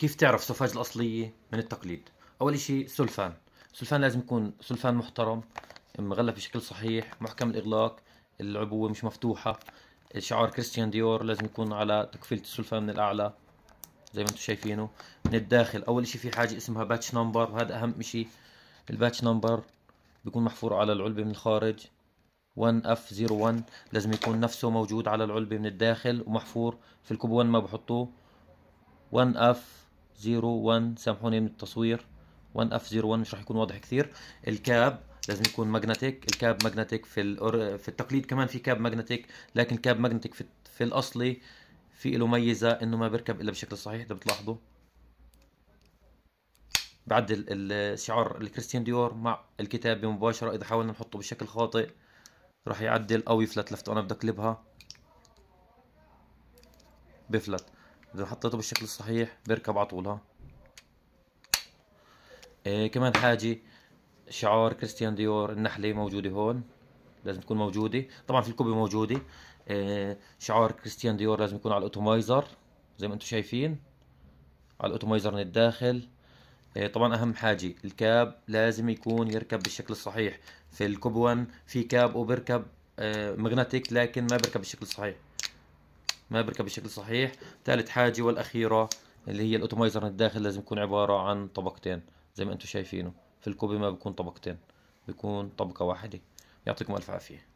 كيف تعرف سوفاج الأصلية من التقليد؟ أول إشي سلفان سلفان لازم يكون سلفان محترم مغلف بشكل صحيح محكم الإغلاق العبوة مش مفتوحة شعار كريستيان ديور لازم يكون على تكفيلة السلفان من الأعلى زي ما انتم شايفينه من الداخل أول إشي في حاجة اسمها باتش نمبر وهذا أهم إشي الباتش نمبر بيكون محفور على العلبة من الخارج 1F01 لازم يكون نفسه موجود على العلبة من الداخل ومحفور في الكوبون ما بحطوه 1F 01 سامحوني من التصوير 1 اف 01 مش راح يكون واضح كثير الكاب لازم يكون ماجنتيك الكاب ماجنتيك في في التقليد كمان في كاب ماجنتيك لكن كاب ماجنتيك في, في الاصلي في له ميزه انه ما بيركب الا بالشكل الصحيح اذا بتلاحظوا بعدل الشعار الكريستيان ديور مع الكتابه مباشره اذا حاولنا نحطه بشكل خاطئ راح يعدل او يفلت لفته انا بدي اقلبها بفلت اذا حطيته بالشكل الصحيح بيركب على طول ها إيه كمان حاجه شعار كريستيان ديور النحله موجوده هون لازم تكون موجوده طبعا في الكوبي موجوده إيه شعار كريستيان ديور لازم يكون على الاوتومايزر زي ما انتم شايفين على الاوتومايزر من الداخل إيه طبعا اهم حاجه الكاب لازم يكون يركب بالشكل الصحيح في الكوب 1 في كاب وبركب مغناطيك لكن ما بركب بالشكل الصحيح ما بركب بشكل صحيح ثالث حاجة والأخيرة اللي هي الأوتومايزر الداخل لازم يكون عبارة عن طبقتين زي ما انتم شايفينه في الكوبي ما بيكون طبقتين بيكون طبقة واحدة يعطيكم ألف عافية